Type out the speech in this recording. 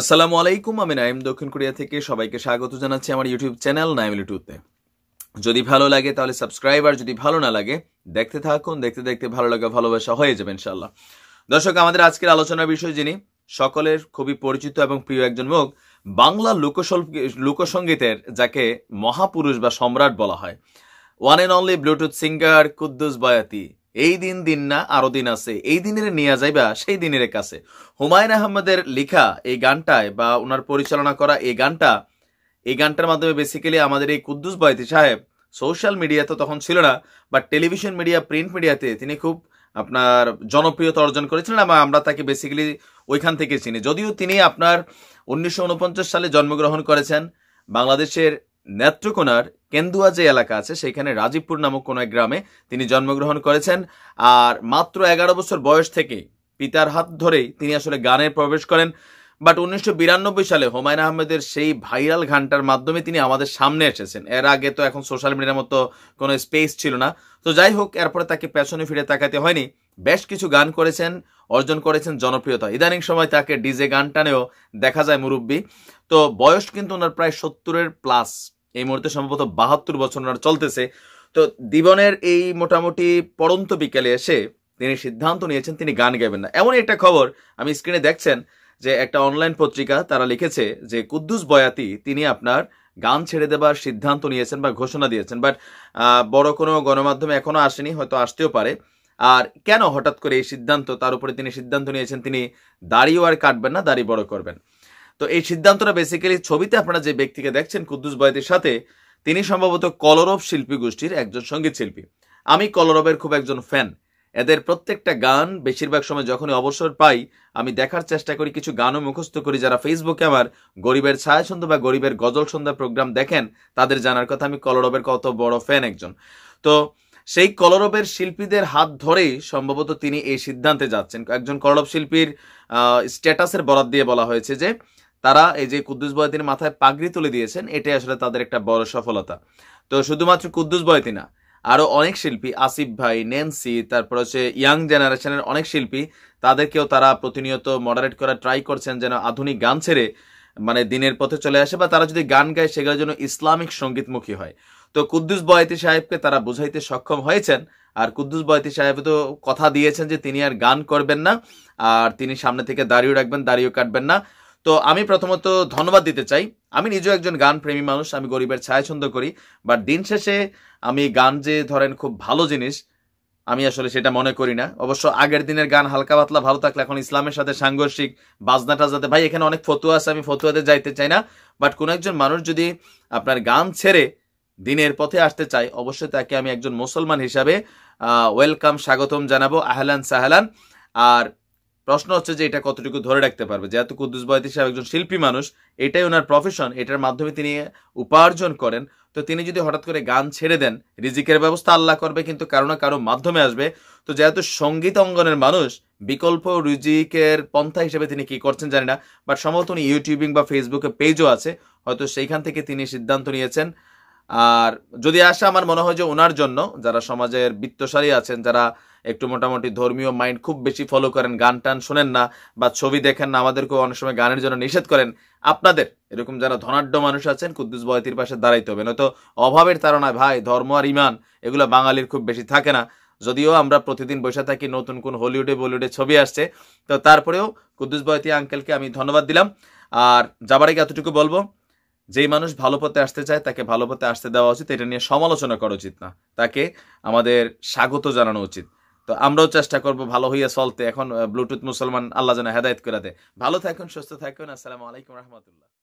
আসসালামু আলাইকুম আমি নাইম দক্ষিণ কোরিয়া থেকে সবাইকে স্বাগত জানাচ্ছি আমার ইউটিউব চ্যানেল নাইমলি টুতে যদি ভালো লাগে তাহলে সাবস্ক্রাইব আর যদি ভালো না লাগে দেখতে থাকুন দেখতে দেখতে ভালো লাগা ভালোবাসা হয়ে যাবে ইনশাল্লাহ দর্শক আমাদের আজকের আলোচনার বিষয় যিনি সকলের খুবই পরিচিত এবং প্রিয় একজন মুখ বাংলা লোকসল্প লোকসঙ্গীতের যাকে মহাপুরুষ বা সম্রাট বলা হয় one and only bluetooth singer Kuddus Boyati এই দিন দিন না আরো দিন আছে এই দিনের নিয়ে যাইবা সেই দিনের কাছে হুমায়ুন আহমেদের লেখা এই গানটায় বা ওনার পরিচালনা করা এই গানটা এই গানটার মাধ্যমে বেসিক্যালি আমাদের এই কুদ্দুস বয়তি সাহেব সোশ্যাল মিডিয়া তো তখন ছিল না বা টেলিভিশন মিডিয়া প্রিন্ট মিডিয়াতে তিনি খুব আপনার জনপ্রিয়তা অর্জন করেছিলেন এবং আমরা তাকে বেসিক্যালি ওইখান থেকে চিনি যদিও তিনি আপনার উনিশশো সালে জন্মগ্রহণ করেছেন বাংলাদেশের নেত্রকোনার কেন্দুয়া যে এলাকা আছে সেখানে রাজীবপুর নামক কোনো এক গ্রামে তিনি জন্মগ্রহণ করেছেন আর মাত্র এগারো বছর বয়স থেকেই পিতার হাত ধরেই তিনি আসলে গানে প্রবেশ করেন বাট উনিশশো সালে হুমায়ুন আহমেদের সেই ভাইরাল ঘানটার মাধ্যমে তিনি আমাদের সামনে এসেছেন এর আগে তো এখন সোশ্যাল মিডিয়ার মতো কোনো স্পেস ছিল না তো যাই হোক এরপরে তাকে পেছনে ফিরে তাকাতে হয়নি বেশ কিছু গান করেছেন অর্জন করেছেন জনপ্রিয়তা ইদানিং সময় তাকে ডিজে গান টানেও দেখা যায় মুরব্বী তো বয়স কিন্তু ওনার প্রায় সত্তরের প্লাস এই মুহূর্তে সম্ভবত বাহাত্তর বছর ওনার চলতেছে তো দিবনের এই মোটামুটি পরন্ত বিকেলে এসে তিনি সিদ্ধান্ত নিয়েছেন তিনি গান গাইবেন না এমন একটা খবর আমি স্ক্রিনে দেখছেন যে একটা অনলাইন পত্রিকা তারা লিখেছে যে কুদ্দুস বয়াতি তিনি আপনার গান ছেড়ে দেবার সিদ্ধান্ত নিয়েছেন বা ঘোষণা দিয়েছেন বাট বড় কোনো গণমাধ্যমে এখনও আসেনি হয়তো আসতেও পারে আর কেন হঠাৎ করে এই সিদ্ধান্ত তার উপরে তিনি সিদ্ধান্ত নিয়েছেন তিনি দাড়িও আর কাটবেন না দাড়ি বড় করবেন তো এই সিদ্ধান্তটা বেসিক্যালি ছবিতে আপনারা যে ব্যক্তিকে দেখছেন কুদ্দুস বয়দের সাথে তিনি সম্ভবত কলরব শিল্পী গোষ্ঠীর একজন সঙ্গীত শিল্পী আমি কলরবের খুব একজন ফ্যান এদের প্রত্যেকটা গান বেশিরভাগ সময় যখনই অবসর পাই আমি দেখার চেষ্টা করি কিছু গানও মুখস্থ করি যারা ফেসবুকে আমার গরিবের ছায়া সন্ধ্যা বা গরিবের গজল সন্ধ্যা প্রোগ্রাম দেখেন তাদের জানার কথা আমি কলরবের কত বড় ফ্যান একজন তো সেই কলরবের শিল্পীদের হাত ধরেই সম্ভবত তিনি এই সিদ্ধান্তে যাচ্ছেন একজন কলরব শিল্পীর স্ট্যাটাসের বরাদ দিয়ে বলা হয়েছে যে তারা এই যে কুদ্দুস বয়তিন মাথায় পাগড়ি তুলে দিয়েছেন এটাই আসলে তাদের একটা বড় সফলতা তো শুধুমাত্র কুদ্দুস বয়তি না আরও অনেক শিল্পী আসিফ ভাই নেন্সি তারপর হচ্ছে ইয়াং জেনারেশনের অনেক শিল্পী তাদেরকেও তারা প্রতিনিয়ত মডারেট করার ট্রাই করছেন যেন আধুনিক গান ছেড়ে মানে দিনের পথে চলে আসে বা তারা যদি গান গায় সেগুলো যেন ইসলামিক সঙ্গীতমুখী হয় তো কুদ্দুস বয়াতি সাহেবকে তারা বুঝাইতে সক্ষম হয়েছেন আর কুদ্দুস বয়াতি সাহেব তো কথা দিয়েছেন যে তিনি আর গান করবেন না আর তিনি সামনে থেকে দাঁড়িয়ে রাখবেন দাঁড়িয়ে কাটবেন না তো আমি প্রথমত ধন্যবাদ দিতে চাই আমি নিজেও একজন গান প্রেমী মানুষ আমি গরিবের ছায়াছন্দ করি বাট দিন শেষে আমি গান যে ধরেন খুব ভালো জিনিস আমি আসলে সেটা মনে করি না অবশ্য আগের দিনের গান হালকা পাতলা ভালো থাকলে এখন ইসলামের সাথে সাংঘর্ষিক বাজনা টাজনাতে ভাই এখানে অনেক ফতুয়া আছে আমি ফতুয়াতে যাইতে চাই না বাট কোনো একজন মানুষ যদি আপনার গান ছেড়ে দিনের পথে আসতে চাই অবশ্যই তাকে আমি একজন মুসলমান হিসাবে ওয়েলকাম স্বাগতম জানাবো আহলান সাহেলান আর প্রশ্ন হচ্ছে যে এটা কতটুকু ধরে রাখতে পারবে যেহেতু কুদ্দুস বয়তি সাহেব একজন শিল্পী মানুষ এটাই ওনার প্রফেশন এটার মাধ্যমে তিনি উপার্জন করেন তো তিনি যদি হঠাৎ করে গান ছেড়ে দেন রিজিকের ব্যবস্থা আল্লাহ করবে কিন্তু কারো না কারো মাধ্যমে আসবে তো যেহেতু সঙ্গীত অঙ্গনের মানুষ বিকল্প রিজিকের পন্থা হিসেবে তিনি কি করছেন জানি না বাট সম্ভবত উনি ইউটিউবিং বা ফেসবুকে পেজও আছে হয়তো সেইখান থেকে তিনি সিদ্ধান্ত নিয়েছেন আর যদি আসে আমার মনে হয় যে ওনার জন্য যারা সমাজের বৃত্তশালী আছেন যারা একটু মোটামুটি ধর্মীয় মাইন্ড খুব বেশি ফলো করেন গান টান শোনেন না বা ছবি দেখেন না আমাদেরকেও অনেক সময় গানের জন্য নিষেধ করেন আপনাদের এরকম যারা ধনাঢ্য মানুষ আছেন কুদ্দুস বয়তির পাশে দাঁড়াইতে হবে নয়তো অভাবের তারা ভাই ধর্ম আর ইমান এগুলো বাঙালির খুব বেশি থাকে না যদিও আমরা প্রতিদিন বসে থাকি নতুন কোন হলিউডে বলিউডে ছবি আসছে তো তারপরেও কুদ্দুস বয়তি আঙ্কেলকে আমি ধন্যবাদ দিলাম আর যাবার আগে এতটুকু বলবো যেই মানুষ ভালো পথে আসতে চায় তাকে ভালো পথে আসতে দেওয়া উচিত এটা নিয়ে সমালোচনা করা উচিত না তাকে আমাদের স্বাগত জানানো উচিত তো আমরাও চেষ্টা করব ভালো হইয়া চলতে এখন ব্লুটুথ মুসলমান আল্লাহ যেন হেদায়ত করে দেয় ভালো থাকুন সুস্থ থাকুন আসসালামু আলাইকুম রহমতুল্লাহ